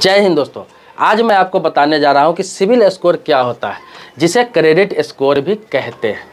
जय हिंद दोस्तों आज मैं आपको बताने जा रहा हूं कि सिविल स्कोर क्या होता है जिसे क्रेडिट स्कोर भी कहते हैं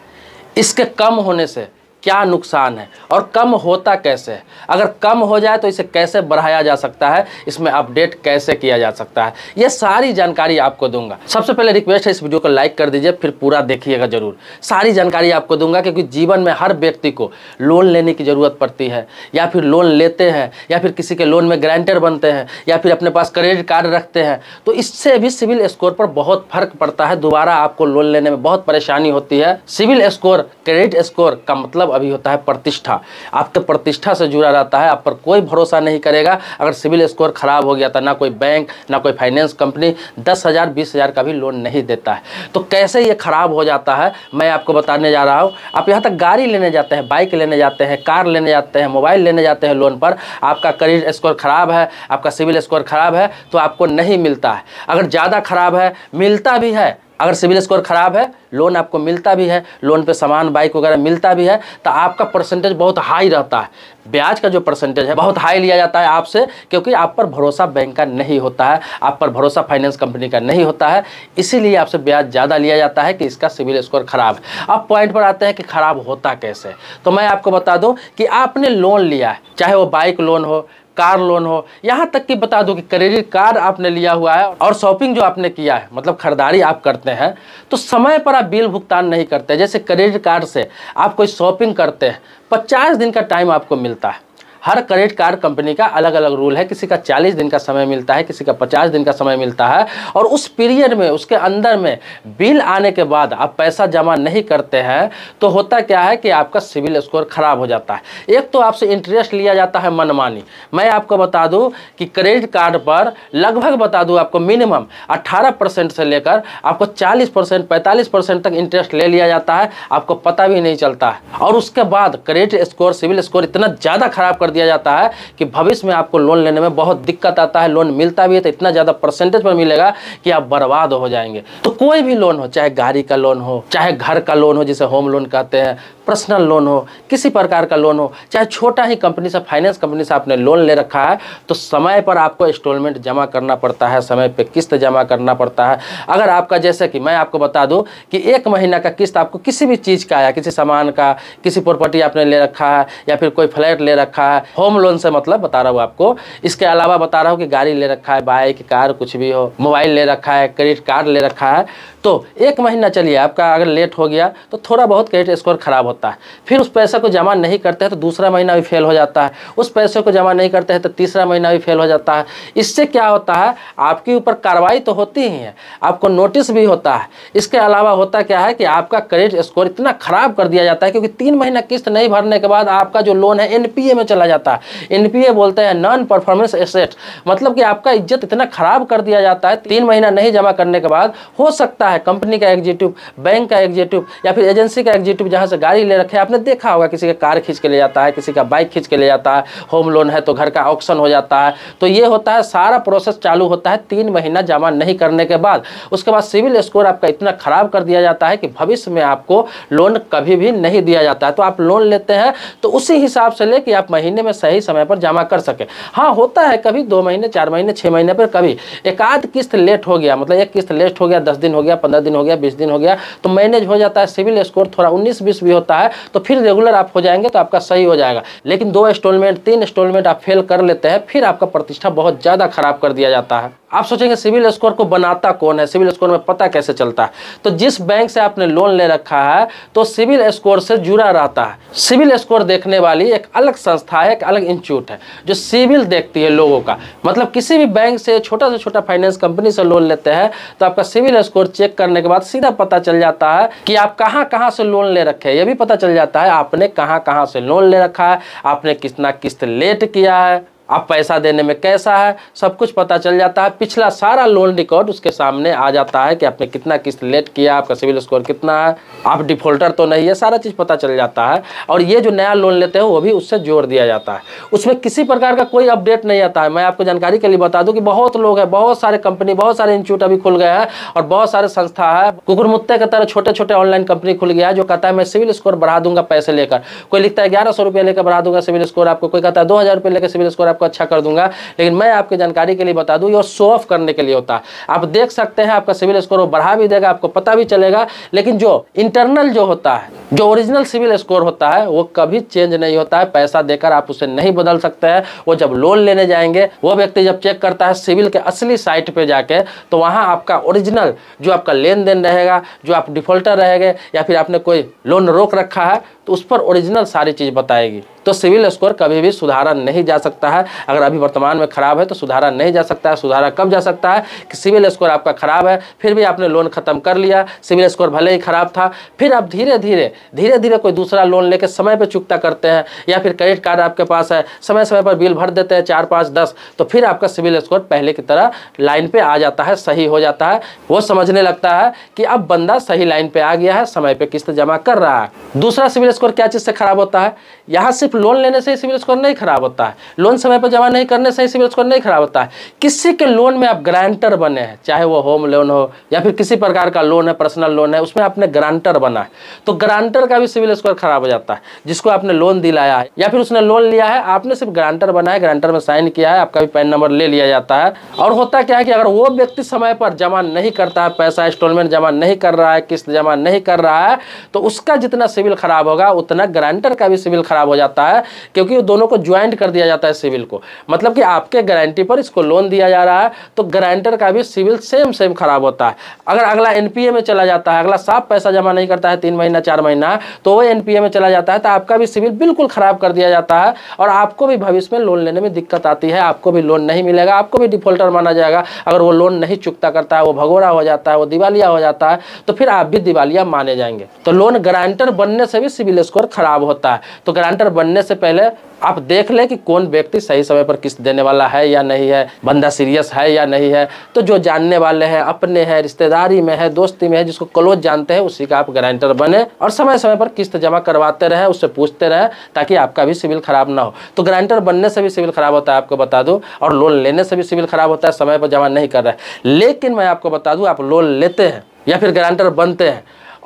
इसके कम होने से क्या नुकसान है और कम होता कैसे है अगर कम हो जाए तो इसे कैसे बढ़ाया जा सकता है इसमें अपडेट कैसे किया जा सकता है ये सारी जानकारी आपको दूंगा सबसे पहले रिक्वेस्ट है इस वीडियो को लाइक कर दीजिए फिर पूरा देखिएगा जरूर सारी जानकारी आपको दूंगा क्योंकि जीवन में हर व्यक्ति को लोन लेने की ज़रूरत पड़ती है या फिर लोन लेते हैं या फिर किसी के लोन में ग्रांटर बनते हैं या फिर अपने पास क्रेडिट कार्ड रखते हैं तो इससे भी सिविल स्कोर पर बहुत फर्क पड़ता है दोबारा आपको लोन लेने में बहुत परेशानी होती है सिविल स्कोर क्रेडिट स्कोर का मतलब मतलब अभी होता है प्रतिष्ठा आपके तो प्रतिष्ठा से जुड़ा रहता है आप पर कोई भरोसा नहीं करेगा अगर सिविल स्कोर ख़राब हो गया था ना कोई बैंक ना कोई फाइनेंस कंपनी दस हज़ार बीस हज़ार का भी लोन नहीं देता है तो कैसे ये ख़राब हो जाता है मैं आपको बताने जा रहा हूँ आप यहाँ तक गाड़ी लेने जाते हैं बाइक लेने जाते हैं कार लेने जाते हैं मोबाइल लेने जाते हैं लोन पर आपका क्रेडिट स्कोर ख़राब है आपका सिविल स्कोर ख़राब है तो आपको नहीं मिलता है अगर ज़्यादा ख़राब है मिलता भी है अगर सिविल स्कोर ख़राब है लोन आपको मिलता भी है लोन पे सामान बाइक वगैरह मिलता भी है तो आपका परसेंटेज बहुत हाई रहता है ब्याज का जो परसेंटेज है बहुत हाई लिया जाता है आपसे क्योंकि आप पर भरोसा बैंक का नहीं होता है आप पर भरोसा फाइनेंस कंपनी का नहीं होता है इसीलिए आपसे ब्याज ज़्यादा लिया जाता है कि इसका सिविल स्कोर ख़राब है अब पॉइंट पर आते हैं कि ख़राब होता कैसे तो मैं आपको बता दूँ कि आपने लोन लिया है चाहे वो बाइक लोन हो कार लोन हो यहाँ तक कि बता दूँ कि क्रेडिट कार्ड आपने लिया हुआ है और शॉपिंग जो आपने किया है मतलब खरीदारी आप करते हैं तो समय पर आप बिल भुगतान नहीं करते जैसे क्रेडिट कार्ड से आप कोई शॉपिंग करते हैं पचास दिन का टाइम आपको मिलता है हर क्रेडिट कार्ड कंपनी का अलग अलग रूल है किसी का चालीस दिन का समय मिलता है किसी का पचास दिन का समय मिलता है और उस पीरियड में उसके अंदर में बिल आने के बाद आप पैसा जमा नहीं करते हैं तो होता क्या है कि आपका सिविल स्कोर ख़राब हो जाता है एक तो आपसे इंटरेस्ट लिया जाता है मनमानी मैं आपको बता दूँ कि क्रेडिट कार्ड पर लगभग बता दूँ आपको मिनिमम अट्ठारह से लेकर आपको चालीस परसेंट पैंतालीस तक इंटरेस्ट ले लिया जाता है आपको पता भी नहीं चलता है और उसके बाद क्रेडिट स्कोर सिविल स्कोर इतना ज़्यादा खराब कर कर दिया जाता है कि भविष्य में आपको लोन लेने में बहुत दिक्कत आता है लोन मिलता भी है तो इतना ज़्यादा परसेंटेज पर मिलेगा कि आप बर्बाद हो जाएंगे तो कोई भी लोन हो चाहे गाड़ी का लोन हो चाहे घर का लोन हो जिसे होम लोन कहते हैं पर्सनल लोन हो किसी प्रकार का लोन हो चाहे छोटा ही कंपनी से फाइनेंस कंपनी से आपने लोन ले रखा है तो समय पर आपको इंस्टॉलमेंट जमा करना पड़ता है समय पर किस्त जमा करना पड़ता है अगर आपका जैसे कि मैं आपको बता दूं कि एक महीना का किस्त आपको किसी भी चीज़ का या किसी सामान का किसी प्रॉपर्टी आपने ले रखा है या फिर कोई फ्लैट ले रखा है है होम लोन से मतलब बता रहा हूँ आपको इसके अलावा बता रहा हूँ कि गाड़ी ले रखा है बाइक कार कुछ भी हो मोबाइल ले रखा है क्रेडिट कार्ड ले रखा है तो एक महीना चलिए आपका अगर लेट हो गया तो थोड़ा बहुत क्रेडिट स्कोर ख़राब होता है फिर उस पैसे को जमा नहीं करते हैं तो दूसरा महीना भी फेल हो जाता है उस पैसे को जमा नहीं करते हैं तो तीसरा महीना भी फेल हो जाता है इससे क्या होता है आपके ऊपर कार्रवाई तो होती ही है आपको नोटिस भी होता है इसके अलावा होता क्या है कि आपका क्रेडिट स्कोर इतना ख़राब कर दिया जाता है क्योंकि तीन महीना किस्त नहीं भरने के बाद आपका जो लोन है एन में चला जाता है एन बोलते हैं नॉन परफॉर्मेंस एसेट मतलब कि आपका इज्जत इतना ख़राब कर दिया जाता है तीन महीना नहीं जमा करने के बाद हो सकता है है कंपनी का एग्जीक्यूटिव बैंक का एग्जीक्यूटिव या फिर एजेंसी का एग्जीक्यूटिव जहाँ से गाड़ी ले रखे आपने देखा होगा किसी का कार खींच के ले जाता है किसी का बाइक खींच के ले जाता है होम लोन है तो घर का ऑप्शन हो जाता है तो ये होता है सारा प्रोसेस चालू होता है तीन महीना जमा नहीं करने के बाद उसके बाद सिविल स्कोर आपका इतना ख़राब कर दिया जाता है कि भविष्य में आपको लोन कभी भी नहीं दिया जाता है तो आप लोन लेते हैं तो उसी हिसाब से ले कि आप महीने में सही समय पर जमा कर सकें हाँ होता है कभी दो महीने चार महीने छः महीने पर कभी एक आध किस्त लेट हो गया मतलब एक किस्त लेट हो गया दस दिन हो गया पंद्रह दिन हो गया बीस दिन हो गया तो मैनेज हो जाता है सिविल स्कोर थोड़ा उन्नीस बीस भी होता है तो फिर रेगुलर आप हो जाएंगे तो आपका सही हो जाएगा लेकिन दो इंस्टॉलमेंट तीन इंस्टॉलमेंट आप फेल कर लेते हैं फिर आपका प्रतिष्ठा बहुत ज़्यादा खराब कर दिया जाता है आप सोचेंगे सिविल स्कोर को बनाता कौन है सिविल स्कोर में पता कैसे चलता है तो जिस बैंक से आपने लोन ले रखा है तो सिविल स्कोर से जुड़ा रहता है सिविल स्कोर देखने वाली एक अलग संस्था है एक अलग इंस्टीट्यूट है जो सिविल देखती है लोगों का मतलब किसी भी बैंक से छोटा से छोटा फाइनेंस कंपनी से लोन लेते हैं तो आपका सिविल स्कोर चेक करने के बाद सीधा पता चल जाता है कि आप कहाँ कहाँ से लोन ले रखे हैं ये भी पता चल जाता है आपने कहाँ कहाँ से लोन ले रखा है आपने कितना किस्त लेट किया है आप पैसा देने में कैसा है सब कुछ पता चल जाता है पिछला सारा लोन रिकॉर्ड उसके सामने आ जाता है कि आपने कितना किस्त लेट किया आपका सिविल स्कोर कितना है आप डिफ़ॉल्टर तो नहीं है सारा चीज़ पता चल जाता है और ये जो नया लोन लेते हैं वो भी उससे जोड़ दिया जाता है उसमें किसी प्रकार का कोई अपडेट नहीं आता है मैं आपको जानकारी के लिए बता दूँ कि बहुत लोग हैं बहुत सारे कंपनी बहुत सारे इंस्टीट्यूट अभी खुल गए हैं और बहुत सारे संस्था है कुकुरमुत्ते के तरह छोटे छोटे ऑनलाइन कंपनी खुल गया है जो कहता है मैं सिविल स्कोर बढ़ा दूंगा पैसे लेकर कोई लिखता है ग्यारह सौ लेकर बढ़ा दूंगा सिविल स्कोर आपको कोई कहता है दो हज़ार लेकर सिविल स्कोर आपको अच्छा कर दूंगा लेकिन मैं आपकी जानकारी के लिए बता दूँ ये शो ऑफ करने के लिए होता है आप देख सकते हैं आपका सिविल स्कोर बढ़ा भी देगा आपको पता भी चलेगा लेकिन जो इंटरनल जो होता है जो ओरिजिनल सिविल स्कोर होता है वो कभी चेंज नहीं होता है पैसा देकर आप उसे नहीं बदल सकते हैं वो जब लोन लेने जाएंगे वो व्यक्ति जब चेक करता है सिविल के असली साइट पे जाके तो वहाँ आपका ओरिजिनल जो आपका लेन देन रहेगा जो आप डिफ़ॉल्टर रहेंगे या फिर आपने कोई लोन रोक रखा है तो उस पर ओरिजिनल सारी चीज़ बताएगी तो सिविल स्कोर कभी भी सुधारा नहीं जा सकता है अगर अभी वर्तमान में ख़राब है तो सुधारा नहीं जा सकता है सुधारा कब जा सकता है कि सिविल स्कोर आपका ख़राब है फिर भी आपने लोन ख़त्म कर लिया सिविल स्कोर भले ही ख़राब था फिर आप धीरे धीरे धीरे धीरे कोई दूसरा लोन लेके समय पे चुकता करते हैं या फिर क्रेडिट कार्ड आपके पास है समय समय पर बिल भर देते हैं चार पाँच दस तो फिर आपका सिविल स्कोर पहले की तरह लाइन पर आ जाता है सही हो जाता है वो समझने लगता है कि अब बंदा सही लाइन पर आ गया है समय पर किस्त जमा कर रहा है दूसरा सिविल स्कोर क्या चीज़ से खराब होता है यहाँ सिर्फ लोन लेने से ही सिविल स्कोर नहीं खराब होता है लोन समय पर जमा नहीं करने से ही सिविल स्कोर नहीं खराब होता है किसी के लोन में आप ग्रांटर बने हैं चाहे वो होम लोन हो या फिर किसी प्रकार का लोन है पर्सनल लोन है उसमें आपने ग्रांटर बना है तो ग्रांटर का भी सिविल स्कोर खराब हो जाता है जिसको आपने लोन दिलाया है या फिर उसने लोन लिया है आपने सिर्फ ग्रांटर बना है ग्रांटर में साइन किया है आपका भी पैन नंबर ले लिया जाता है और होता क्या है कि अगर वो व्यक्ति समय पर जमा नहीं करता है पैसा इंस्टॉलमेंट जमा नहीं कर रहा है किस्त जमा नहीं कर रहा है तो उसका जितना सिविल खराब होगा उतना ग्रांटर का भी सिविल खराब ख़राब हो जाता है क्योंकि दोनों को ज्वाइंट कर दिया जाता है सिविल को मतलब कि आपके गारंटी पर इसको लोन दिया जा रहा है तो गारंटर का भी सिविल सेम सेम खराब होता है अगर अगला एनपीए में चला जाता है अगला साफ पैसा जमा नहीं करता है तीन महीना चार महीना तो वो एनपीए में चला जाता है तो आपका भी सिविल बिल्कुल ख़राब कर दिया जाता है और आपको भी भविष्य में लोन लेने में दिक्कत आती है आपको भी लोन नहीं मिलेगा आपको भी डिफॉल्टर माना जाएगा अगर वो लोन नहीं चुकता करता है वो भगोरा हो जाता है वो दिवालिया हो जाता है तो फिर आप भी दिवालिया माने जाएंगे तो लोन गारंटर बनने से भी सिविल स्कोर खराब होता है तो गारंटर गारंटर बनने से पहले आप देख लें कि कौन व्यक्ति सही समय पर किस्त देने वाला है या नहीं है बंदा सीरियस है या नहीं है तो जो जानने वाले हैं अपने हैं रिश्तेदारी में है दोस्ती में है जिसको क्लोज जानते हैं उसी का आप गारंटर बने और समय समय पर किस्त जमा करवाते रहें उससे पूछते रहें ताकि आपका भी सिविल खराब ना हो तो गारंटर बनने से भी सिविल खराब होता है आपको बता दूँ और लोन लेने से भी सिविल खराब होता है समय पर जमा नहीं कर रहे लेकिन मैं आपको बता दूँ आप लोन लेते हैं या फिर गारंटर बनते हैं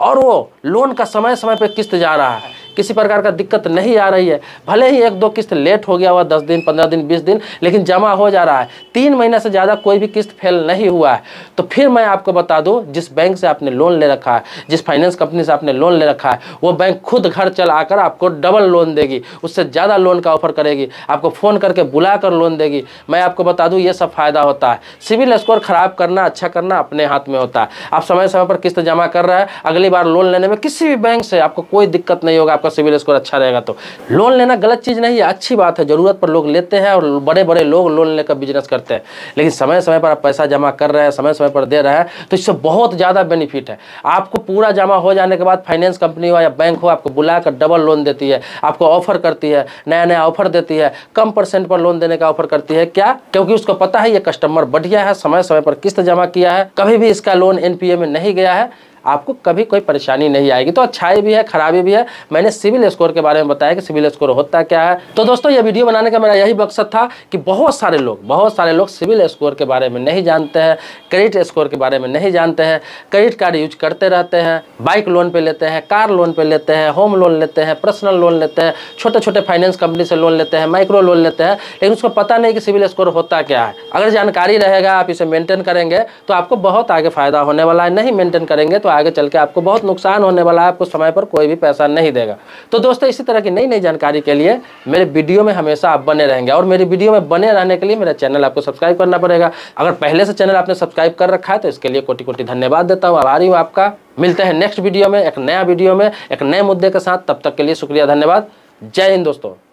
और वो लोन का समय समय पर किस्त जा रहा है किसी प्रकार का दिक्कत नहीं आ रही है भले ही एक दो किस्त लेट हो गया हुआ दस दिन पंद्रह दिन बीस दिन लेकिन जमा हो जा रहा है तीन महीने से ज़्यादा कोई भी किस्त फेल नहीं हुआ है तो फिर मैं आपको बता दूँ जिस बैंक से आपने लोन ले रखा है जिस फाइनेंस कंपनी से आपने लोन ले रखा है वो बैंक खुद घर चल आकर आपको डबल लोन देगी उससे ज़्यादा लोन का ऑफर करेगी आपको फ़ोन करके बुला कर लोन देगी मैं आपको बता दूँ ये सब फ़ायदा होता है सिविल स्कोर ख़राब करना अच्छा करना अपने हाथ में होता है आप समय समय पर किस्त जमा कर रहे हैं अगली बार लोन लेने में किसी भी बैंक से आपको कोई दिक्कत नहीं होगा आपका सिविल स्कोर अच्छा रहेगा तो लोन लेना गलत चीज़ नहीं है अच्छी बात है ज़रूरत पर लोग लेते हैं और बड़े बड़े लोग लोन लेकर बिजनेस करते हैं लेकिन समय समय पर आप पैसा जमा कर रहे हैं समय समय पर दे रहे हैं तो इससे बहुत ज़्यादा बेनिफिट है आपको पूरा जमा हो जाने के बाद फाइनेंस कंपनी हो या बैंक हो आपको बुलाकर डबल लोन देती है आपको ऑफर करती है नया नया ऑफर देती है कम परसेंट पर लोन देने का ऑफर करती है क्या क्योंकि उसको पता है ये कस्टमर बढ़िया है समय समय पर किस्त जमा किया है कभी भी इसका लोन एनपीए में नहीं गया है आपको कभी कोई परेशानी नहीं आएगी तो अच्छाई भी है खराबी भी है मैंने सिविल स्कोर के बारे में बताया कि सिविल स्कोर होता क्या है तो दोस्तों ये वीडियो बनाने का मेरा यही मकसद था कि बहुत सारे लोग बहुत सारे लोग सिविल स्कोर के बारे में नहीं जानते हैं क्रेडिट स्कोर के बारे में नहीं जानते हैं क्रेडिट कार्ड यूज करते रहते हैं बाइक लोन पर लेते हैं कार लोन पर लेते हैं होम लोन लेते हैं पर्सनल लोन लेते हैं छोटे छोटे फाइनेंस कंपनी से लोन लेते हैं माइक्रो लोन लेते हैं लेकिन उसको पता नहीं कि सिविल स्कोर होता क्या है अगर जानकारी रहेगा आप इसे मेंटेन करेंगे तो आपको बहुत आगे फ़ायदा होने वाला है नहीं मेंटेन करेंगे तो आगे चल के आपको बहुत नुकसान होने वाला है आपको समय पर कोई भी पैसा नहीं देगा तो दोस्तों इसी तरह की नई नई जानकारी के लिए मेरे वीडियो में हमेशा आप बने रहेंगे और मेरी वीडियो में बने रहने के लिए मेरा चैनल आपको सब्सक्राइब करना पड़ेगा अगर पहले से चैनल आपने सब्सक्राइब कर रखा है तो इसके लिए कोटि कोटि धन्यवाद देता हूँ आभारी हूँ आपका मिलते हैं नेक्स्ट वीडियो में एक नया वीडियो में एक नए मुद्दे के साथ तब तक के लिए शुक्रिया धन्यवाद जय हिंद दोस्तों